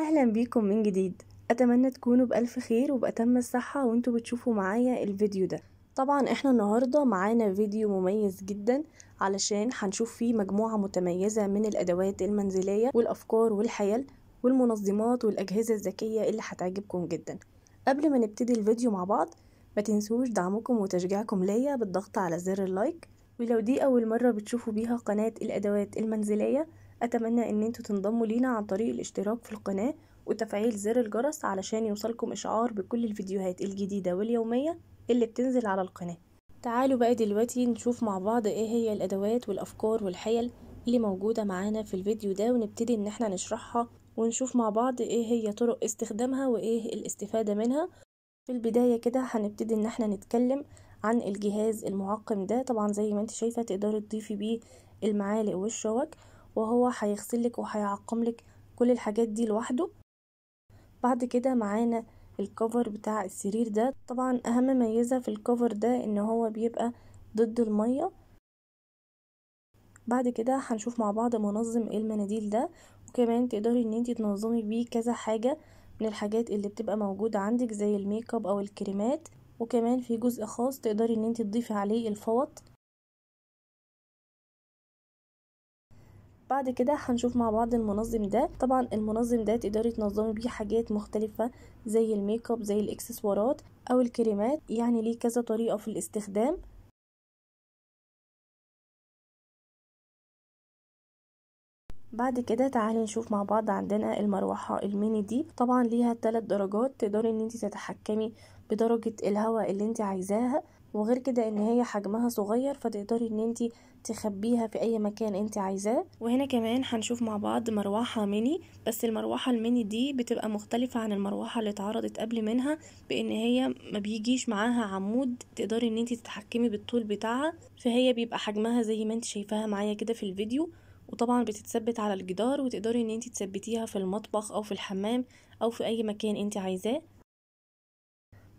اهلا بيكم من جديد اتمنى تكونوا بالف خير وباتم الصحه وانتوا بتشوفوا معايا الفيديو ده طبعا احنا النهارده معانا فيديو مميز جدا علشان هنشوف فيه مجموعه متميزه من الادوات المنزليه والافكار والحيل والمنظمات والاجهزه الذكيه اللي هتعجبكم جدا قبل ما نبتدي الفيديو مع بعض ما تنسوش دعمكم وتشجيعكم ليا بالضغط على زر اللايك ولو دي اول مره بتشوفوا بيها قناه الادوات المنزليه اتمنى ان انتوا تنضموا لينا عن طريق الاشتراك في القناة وتفعيل زر الجرس علشان يوصلكم اشعار بكل الفيديوهات الجديدة واليومية اللي بتنزل على القناة تعالوا بقى دلوقتي نشوف مع بعض ايه هي الادوات والافكار والحيل اللي موجودة معانا في الفيديو ده ونبتدي ان احنا نشرحها ونشوف مع بعض ايه هي طرق استخدامها وايه الاستفادة منها في البداية كده هنبتدي ان احنا نتكلم عن الجهاز المعقم ده طبعا زي ما انت شايفة تقدر تضيفي بيه المعالق والشوك وهو هيغسلك وهيعقملك كل الحاجات دي لوحده بعد كده معانا الكفر بتاع السرير ده طبعا اهم ميزة في الكفر ده ان هو بيبقى ضد المية بعد كده هنشوف مع بعض منظم إيه المناديل ده وكمان تقدري ان انتي تنظمي بيه كذا حاجة من الحاجات اللي بتبقى موجودة عندك زي الميك اب او الكريمات وكمان في جزء خاص تقدري ان انتي تضيفي عليه الفوط بعد كده هنشوف مع بعض المنظم ده طبعا المنظم ده تقدري تنظمي بيه حاجات مختلفة زي الميك اب زي الاكسسوارات او الكريمات يعني ليه كذا طريقة في الاستخدام بعد كده تعالي نشوف مع بعض عندنا المروحة الميني دي طبعا ليها ثلاث درجات تقدري ان انت تتحكمي بدرجة الهواء اللي انت عايزاها وغير كده ان هي حجمها صغير فتقدري ان انت تخبيها في اي مكان انت عايزاه وهنا كمان هنشوف مع بعض مروحة ميني بس المروحة الميني دي بتبقى مختلفة عن المروحة اللي اتعرضت قبل منها بان هي ما بيجيش معاها عمود تقدري ان انت تتحكمي بالطول بتاعها فهي بيبقى حجمها زي ما انت شايفاها معايا كده في الفيديو وطبعا بتتثبت على الجدار وتقدري ان انت تثبتيها في المطبخ او في الحمام او في اي مكان انت عايزاه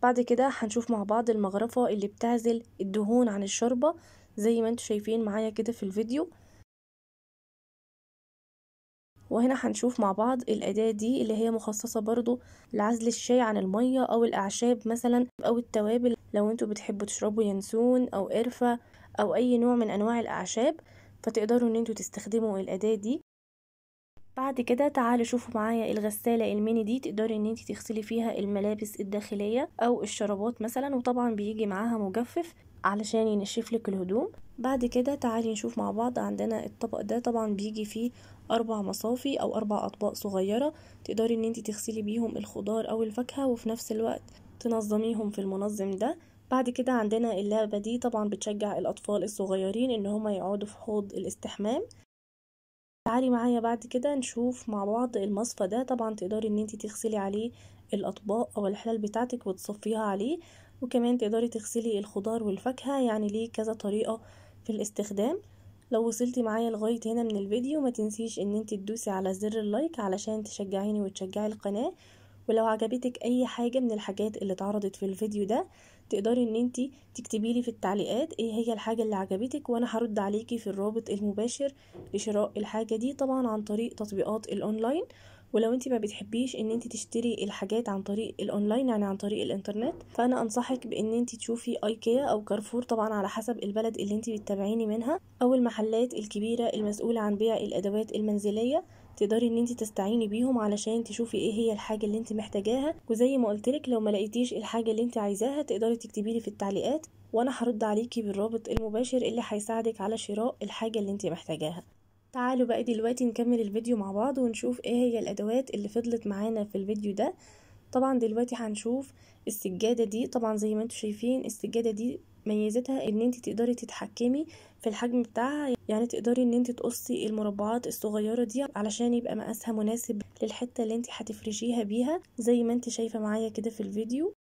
بعد كده هنشوف مع بعض المغرفة اللي بتعزل الدهون عن الشوربة زي ما انتوا شايفين معايا كده في الفيديو وهنا هنشوف مع بعض الأداة دي اللي هي مخصصة برضو لعزل الشاي عن المية أو الأعشاب مثلا أو التوابل لو انتوا بتحبوا تشربوا ينسون أو قرفة أو أي نوع من أنواع الأعشاب فتقدروا ان انتوا تستخدموا الأداة دي بعد كده تعالي شوفوا معايا الغسالة الميني دي تقدري ان انت تغسلي فيها الملابس الداخلية او الشرابات مثلا وطبعا بيجي معاها مجفف علشان ينشف لك الهدوم بعد كده تعالي نشوف مع بعض عندنا الطبق ده طبعا بيجي فيه اربع مصافي او اربع اطباق صغيرة تقدري ان انت تغسلي بيهم الخضار او الفاكهة وفي نفس الوقت تنظميهم في المنظم ده بعد كده عندنا اللعبة دي طبعا بتشجع الأطفال الصغيرين إن هما يقعدوا في حوض الاستحمام تعالي معايا بعد كده نشوف مع بعض المصفى ده طبعا تقدري ان انت تغسلي عليه الاطباق او الحلال بتاعتك وتصفيها عليه وكمان تقدري تغسلي الخضار والفاكهة يعني ليه كذا طريقة في الاستخدام لو وصلتي معايا لغاية هنا من الفيديو ما تنسيش ان انت تدوسي على زر اللايك علشان تشجعيني وتشجعي القناة ولو عجبتك اي حاجة من الحاجات اللي اتعرضت في الفيديو ده تقدري ان انت تكتبي لي في التعليقات ايه هي الحاجه اللي عجبتك وانا هرد عليكي في الرابط المباشر لشراء الحاجه دي طبعا عن طريق تطبيقات الاونلاين ولو انت ما بتحبيش ان انت تشتري الحاجات عن طريق الاونلاين يعني عن طريق الانترنت فانا انصحك بان انت تشوفي ايكيا او كارفور طبعا على حسب البلد اللي انت بتتابعيني منها او المحلات الكبيره المسؤوله عن بيع الادوات المنزليه تقدري ان انت تستعيني بيهم علشان تشوفي ايه هي الحاجه اللي انت محتاجاها وزي ما لك لو ما لقيتيش الحاجه اللي انت عايزاها تقدري تكتبيلي في التعليقات وانا هرد عليكي بالرابط المباشر اللي هيساعدك على شراء الحاجه اللي انت محتاجاها تعالوا بقى دلوقتي نكمل الفيديو مع بعض ونشوف ايه هي الادوات اللي فضلت معانا في الفيديو ده طبعا دلوقتي هنشوف السجادة دي طبعا زي ما انتم شايفين السجادة دي ميزتها ان انت تقدري تتحكمي في الحجم بتاعها يعني تقدري ان انت تقصي المربعات الصغيرة دي علشان يبقى مقاسها مناسب للحتة اللي انت هتفرشيها بيها زي ما انت شايفة معايا كده في الفيديو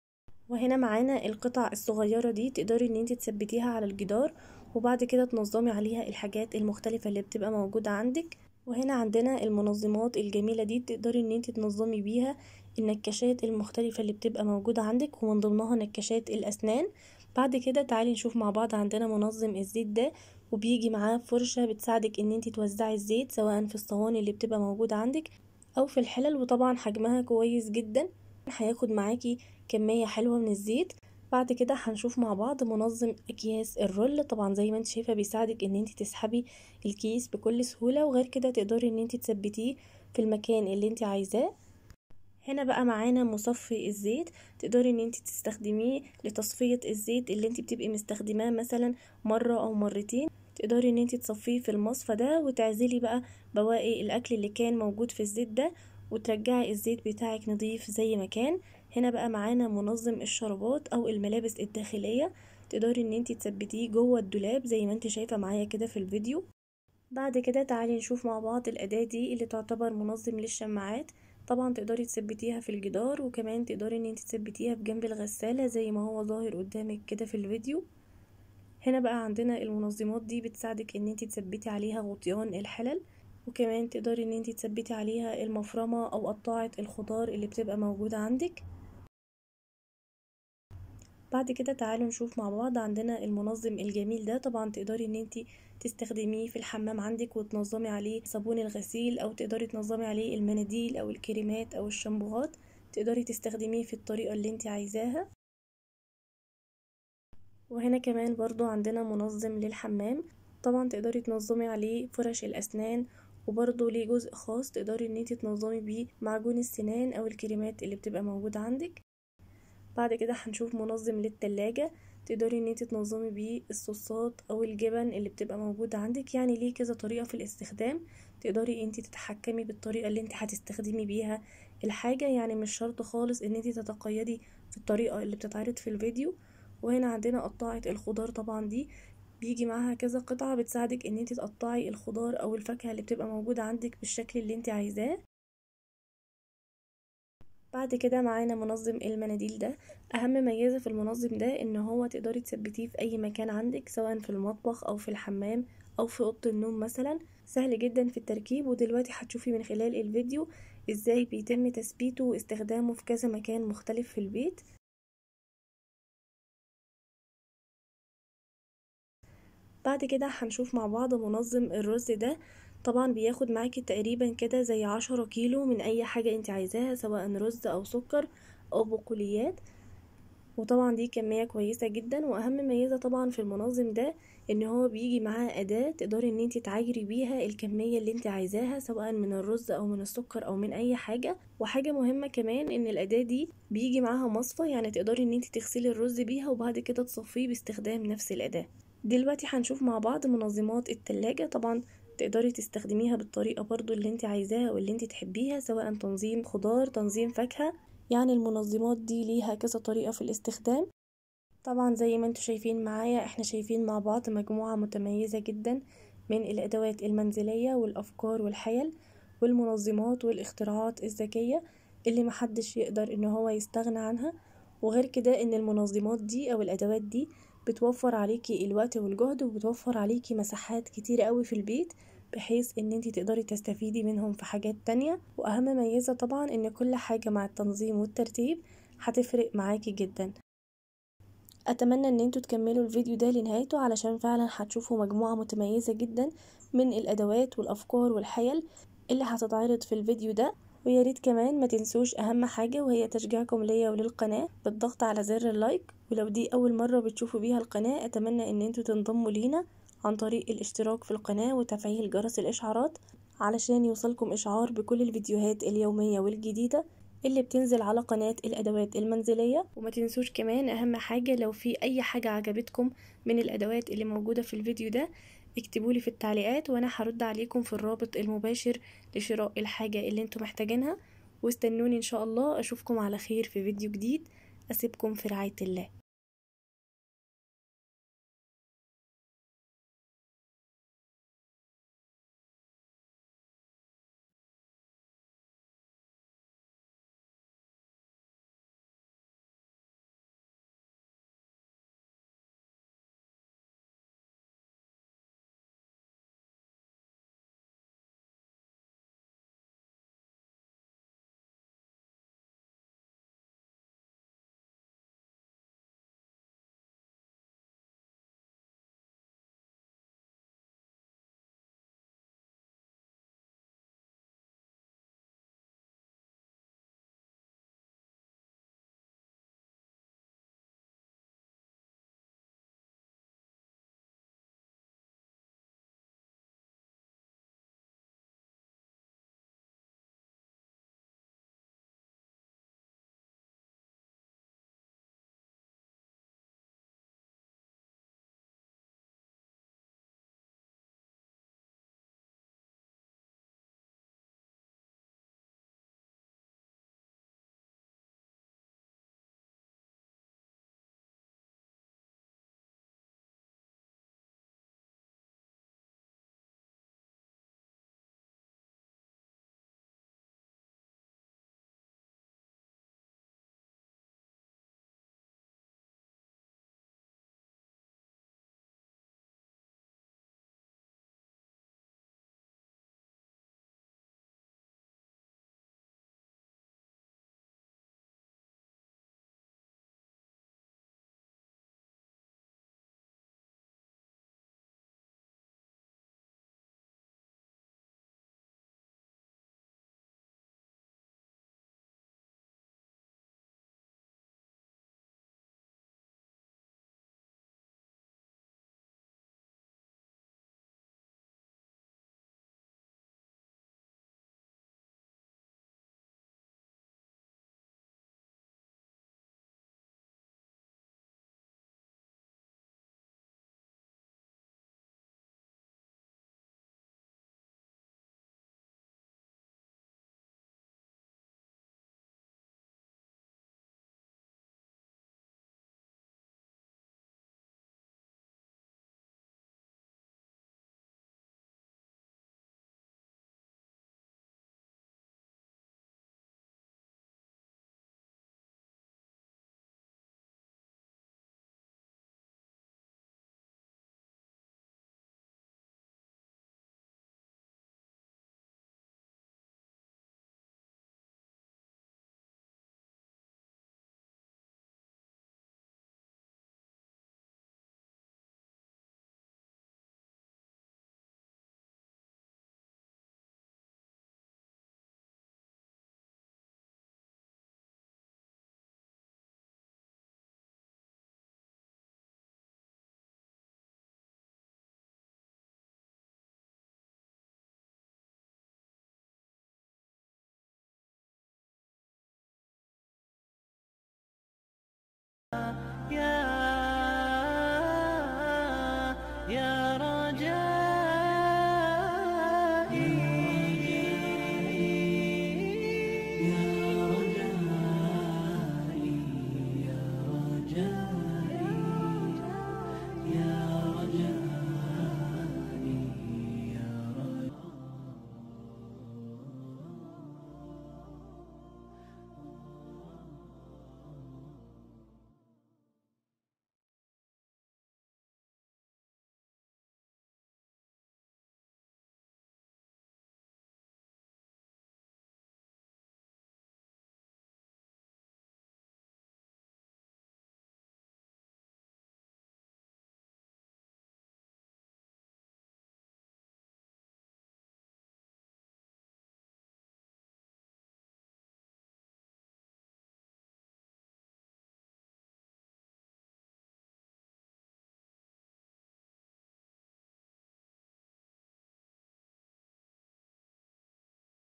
وهنا معانا القطع الصغيرة دي تقدري ان انت تثبتيها على الجدار وبعد كده تنظمي عليها الحاجات المختلفة اللي بتبقى موجودة عندك وهنا عندنا المنظمات الجميلة دي تقدري ان انت تنظمي بيها النكشات المختلفة اللي بتبقى موجودة عندك ومن ضمنها نكشات الأسنان بعد كده تعالي نشوف مع بعض عندنا منظم الزيت ده وبيجي معاه فرشة بتساعدك ان انت توزعي الزيت سواء في الصواني اللي بتبقى موجودة عندك او في الحلل وطبعا حجمها كويس جدا هياخد معاكي كمية حلوة من الزيت بعد كده هنشوف مع بعض منظم اكياس الرول طبعا زي ما انت شايفه بيساعدك ان انت تسحبي الكيس بكل سهوله وغير كده تقدري ان انت تثبتيه في المكان اللي انت عايزاه هنا بقى معانا مصفي الزيت تقدري ان انت تستخدميه لتصفيه الزيت اللي انت بتبقي مستخدماه مثلا مره او مرتين تقدري ان انت تصفيه في المصفى ده وتعزلي بقى بواقي الاكل اللي كان موجود في الزيت ده وترجعي الزيت بتاعك نضيف زي ما كان هنا بقى معانا منظم الشرابات او الملابس الداخلية تقدري ان انتي تثبتيه جوه الدولاب زي ما انت شايفة معايا كده في الفيديو بعد كده تعالي نشوف مع بعض الأداة دي اللي تعتبر منظم للشماعات طبعا تقدري تثبتيها في الجدار وكمان تقدري ان انت تثبتيها بجنب الغسالة زي ما هو ظاهر قدامك كده في الفيديو هنا بقى عندنا المنظمات دي بتساعدك ان انت تثبتي عليها غطيان الحلل وكمان تقدري ان انت تثبتي عليها المفرمة او قطاعة الخضار اللي بتبقى موجودة عندك بعد كده تعالوا نشوف مع بعض عندنا المنظم الجميل ده طبعا تقدري ان انت تستخدميه في الحمام عندك وتنظمي عليه صابون الغسيل او تقدري تنظمي عليه المناديل او الكريمات او الشامبوهات تقدري تستخدميه في الطريقة اللي انت عايزاها وهنا كمان برضو عندنا منظم للحمام طبعا تقدري تنظمي عليه فرش الأسنان وبرضو ليه جزء خاص تقدري ان انت تنظمي بيه معجون السنان او الكريمات اللي بتبقى موجودة عندك بعد كده هنشوف منظم للتلاجة تقدري ان انت تنظمي بيه الصوصات او الجبن اللي بتبقى موجودة عندك يعني ليه كذا طريقة في الاستخدام تقدري انت تتحكمي بالطريقة اللي انت هتستخدمي بيها الحاجة يعني مش شرط خالص ان انت تتقيدي في الطريقة اللي بتتعرض في الفيديو وهنا عندنا قطعة الخضار طبعا دي بيجي معاها كذا قطعة بتساعدك ان انت تقطعي الخضار او الفاكهة اللي بتبقى موجودة عندك بالشكل اللي انت عايزاه بعد كده معانا منظم المناديل ده اهم ميزه في المنظم ده ان هو تقدري تثبتيه في اي مكان عندك سواء في المطبخ او في الحمام او في اوضه النوم مثلا سهل جدا في التركيب ودلوقتي هتشوفي من خلال الفيديو ازاي بيتم تثبيته واستخدامه في كذا مكان مختلف في البيت بعد كده هنشوف مع بعض منظم الرز ده طبعا بياخد معاكي تقريبا كده زي عشرة كيلو من اي حاجة انت عايزاها سواء رز او سكر او بقوليات وطبعا دي كمية كويسة جدا واهم ميزة طبعا في المنظم ده ان هو بيجي معاه اداة تقدري ان انت تعايري بيها الكمية اللي انت عايزاها سواء من الرز او من السكر او من اي حاجة وحاجة مهمة كمان ان الاداة دي بيجي معاها مصفى يعني تقدري ان انت تغسلي الرز بيها وبعد كده تصفيه باستخدام نفس الاداة دلوقتي هنشوف مع بعض منظمات التلاجة طبعا تقدري تستخدميها بالطريقة برضو اللي انت عايزاها واللي انت تحبيها سواء تنظيم خضار تنظيم فاكهة يعني المنظمات دي ليها كذا طريقة في الاستخدام طبعا زي ما انتوا شايفين معايا احنا شايفين مع بعض مجموعة متميزة جدا من الادوات المنزلية والافكار والحيل والمنظمات والاختراعات الذكية اللي محدش يقدر ان هو يستغنى عنها وغير كده ان المنظمات دي او الادوات دي بتوفر عليكي الوقت والجهد وبتوفر عليكي مساحات كتير قوي في البيت بحيث ان انت تقدري تستفيدي منهم في حاجات تانية واهم ميزة طبعا ان كل حاجة مع التنظيم والترتيب هتفرق معاكي جدا اتمنى ان انتوا تكملوا الفيديو ده لنهايته علشان فعلا هتشوفوا مجموعة متميزة جدا من الادوات والافكار والحيل اللي هتتعرض في الفيديو ده ويا ريت كمان ما تنسوش اهم حاجه وهي تشجيعكم ليا وللقناه بالضغط على زر اللايك ولو دي اول مره بتشوفوا بيها القناه اتمنى ان انتوا تنضموا لينا عن طريق الاشتراك في القناه وتفعيل جرس الاشعارات علشان يوصلكم اشعار بكل الفيديوهات اليوميه والجديده اللي بتنزل على قناة الأدوات المنزلية وما تنسوش كمان أهم حاجة لو في أي حاجة عجبتكم من الأدوات اللي موجودة في الفيديو ده اكتبولي في التعليقات وانا هرد عليكم في الرابط المباشر لشراء الحاجة اللي انتم محتاجينها واستنوني ان شاء الله اشوفكم على خير في فيديو جديد اسيبكم في رعاية الله